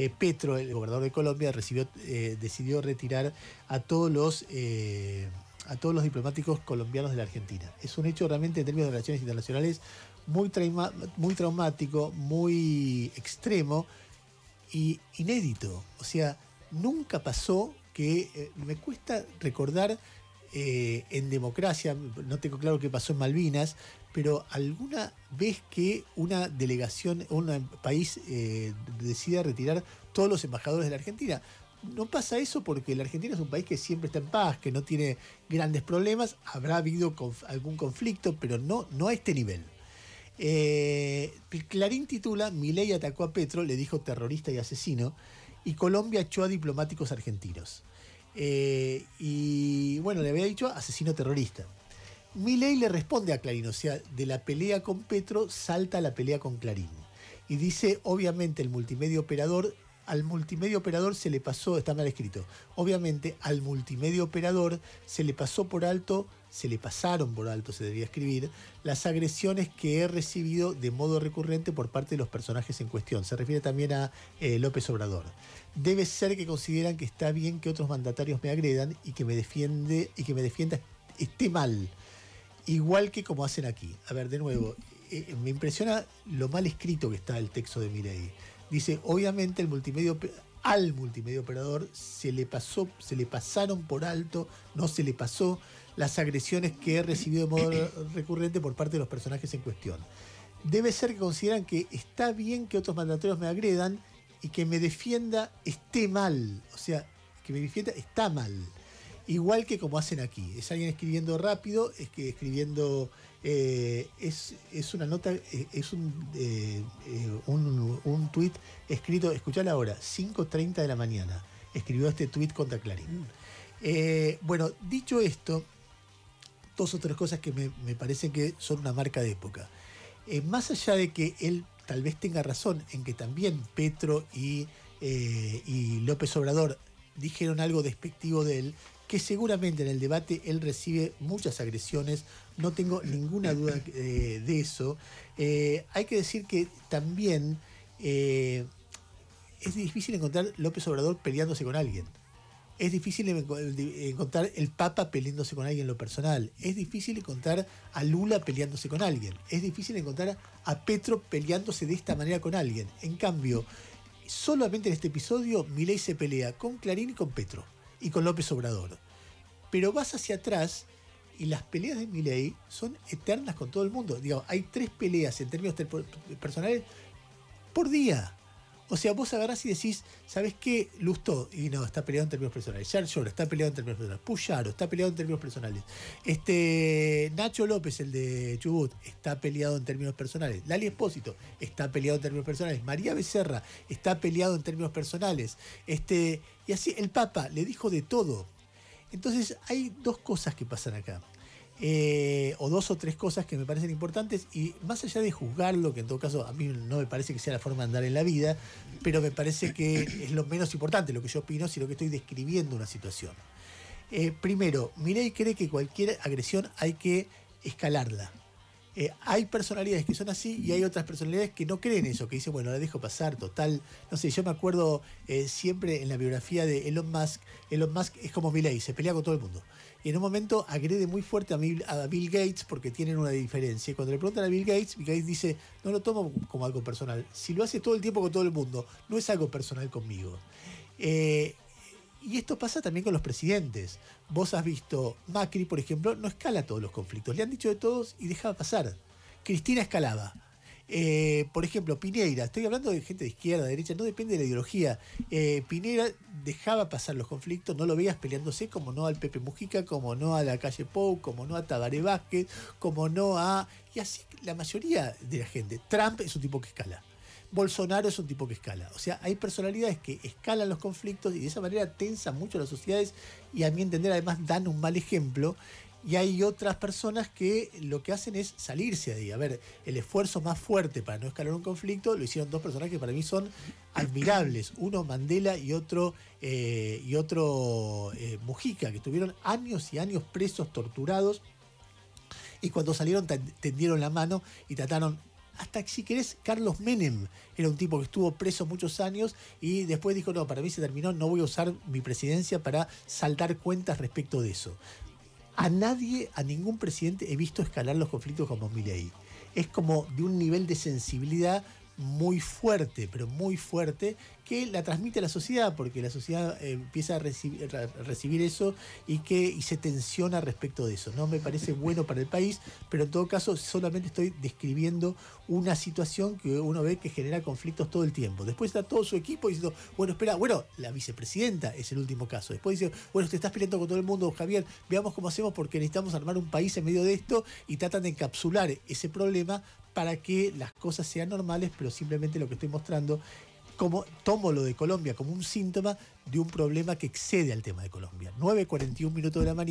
Eh, Petro, el gobernador de Colombia, eh, decidió retirar a todos los... Eh, a todos los diplomáticos colombianos de la Argentina. Es un hecho realmente en términos de relaciones internacionales muy, muy traumático, muy extremo y inédito. O sea, nunca pasó que me cuesta recordar eh, en democracia, no tengo claro qué pasó en Malvinas, pero alguna vez que una delegación, un país eh, decida retirar todos los embajadores de la Argentina. No pasa eso porque la Argentina es un país que siempre está en paz, que no tiene grandes problemas, habrá habido algún conflicto, pero no, no a este nivel. Eh, Clarín titula, mi ley atacó a Petro, le dijo terrorista y asesino, y Colombia echó a diplomáticos argentinos. Eh, y bueno, le había dicho asesino terrorista. Milei le responde a Clarín, o sea, de la pelea con Petro salta a la pelea con Clarín. Y dice, obviamente el multimedia operador al multimedia operador se le pasó, está mal escrito, obviamente al multimedia operador se le pasó por alto, se le pasaron por alto, se debería escribir, las agresiones que he recibido de modo recurrente por parte de los personajes en cuestión. Se refiere también a eh, López Obrador. Debe ser que consideran que está bien que otros mandatarios me agredan y que me, defiende, y que me defienda esté mal igual que como hacen aquí. A ver, de nuevo, eh, eh, me impresiona lo mal escrito que está el texto de Mirei. Dice, obviamente el multimedio al multimedio operador se le pasó, se le pasaron por alto, no se le pasó las agresiones que he recibido de modo recurrente por parte de los personajes en cuestión. Debe ser que consideran que está bien que otros mandatarios me agredan y que me defienda esté mal. O sea, que me defienda está mal igual que como hacen aquí. Es alguien escribiendo rápido, es que escribiendo. Eh, es, una nota, eh, es un, eh, eh un, tweet escrito, escuchá ahora, 5.30 de la mañana. Escribió este tweet contra Clarín. Mm. bueno, dicho esto, dos o tres cosas que me, me parecen que son una marca de época. más allá de que él tal vez tenga razón en que también Petro y López Obrador dijeron algo despectivo de él, que seguramente en el debate él recibe muchas agresiones, no tengo ninguna duda eh, de eso. Eh, hay que decir que también eh, es difícil encontrar López Obrador peleándose con alguien. Es difícil encontrar el Papa peleándose con alguien en lo personal. Es difícil encontrar a Lula peleándose con alguien. Es difícil encontrar a Petro peleándose de esta manera con alguien. En cambio, solamente en este episodio Milei se pelea con Clarín y con Petro y con López Obrador. Pero vas hacia atrás y las peleas de Miley son eternas con todo el mundo. Digo, hay tres peleas en términos personales por día. O sea, vos agarrás y decís, sabes qué? Lustó, y no, está peleado en términos personales. Charles está peleado en términos personales. Puyaro está peleado en términos personales. Este Nacho López, el de Chubut, está peleado en términos personales. Lali Espósito está peleado en términos personales. María Becerra está peleado en términos personales. Este, y así, el Papa le dijo de todo. Entonces, hay dos cosas que pasan acá. Eh, o dos o tres cosas que me parecen importantes y más allá de juzgarlo, que en todo caso a mí no me parece que sea la forma de andar en la vida, pero me parece que es lo menos importante lo que yo opino, sino que estoy describiendo una situación. Eh, primero, Mireille cree que cualquier agresión hay que escalarla, eh, hay personalidades que son así y hay otras personalidades que no creen eso, que dicen, bueno, la dejo pasar, total. No sé, yo me acuerdo eh, siempre en la biografía de Elon Musk, Elon Musk es como Milley, se pelea con todo el mundo. Y en un momento agrede muy fuerte a, Bill, Gates porque tienen una diferencia. Y cuando le preguntan a Bill Gates, Bill Gates dice, no lo tomo como algo personal. Si lo hace todo el tiempo con todo el mundo, no es algo personal conmigo. Eh, y esto pasa también con los presidentes. Vos has visto, Macri, por ejemplo, no escala todos los conflictos. Le han dicho de todos y dejaba pasar. Cristina escalaba. Eh, por ejemplo, pineira estoy hablando de gente de izquierda, derecha, no depende de la ideología. Eh, dejaba pasar los conflictos, no lo veías peleándose como no al Pepe Mujica, como no a la calle Pou, como no a Tabaré Vázquez, como no a. Y así la mayoría de la gente. Trump es un tipo que escala. Bolsonaro es un tipo que escala. O sea, hay personalidades que escalan los conflictos y de esa manera tensan mucho las sociedades y a mi entender además dan un mal ejemplo. Y hay otras personas que lo que hacen es salirse de ahí. A ver, el esfuerzo más fuerte para no escalar un conflicto lo hicieron dos personas que para mí son admirables. Uno Mandela y otro, eh, y otro eh, Mujica, que estuvieron años y años presos, torturados, y cuando salieron tendieron la mano y trataron hasta si querés, Carlos Menem era un tipo que estuvo preso muchos años y después dijo, no, para mí se terminó, no voy a usar mi presidencia para saltar cuentas respecto de eso. A nadie, a ningún presidente he visto escalar los conflictos como Milei. Es como de un nivel de sensibilidad muy fuerte, pero muy fuerte, que la transmite a la sociedad, porque la sociedad eh, empieza a, recibir eso y que se tensiona respecto de eso. No me parece bueno para el país, pero en todo caso solamente estoy describiendo una situación que uno ve que genera conflictos todo el tiempo. Después está todo su equipo diciendo, bueno, espera, bueno, la vicepresidenta es el último caso. Después dice, bueno, usted está peleando con todo el mundo, Javier, veamos cómo hacemos porque necesitamos armar un país en medio de esto y tratan de encapsular ese problema para que las cosas sean normales, pero simplemente lo que estoy mostrando, como tomo lo de Colombia como un síntoma de un problema que excede al tema de Colombia. 9.41 minutos de la mañana.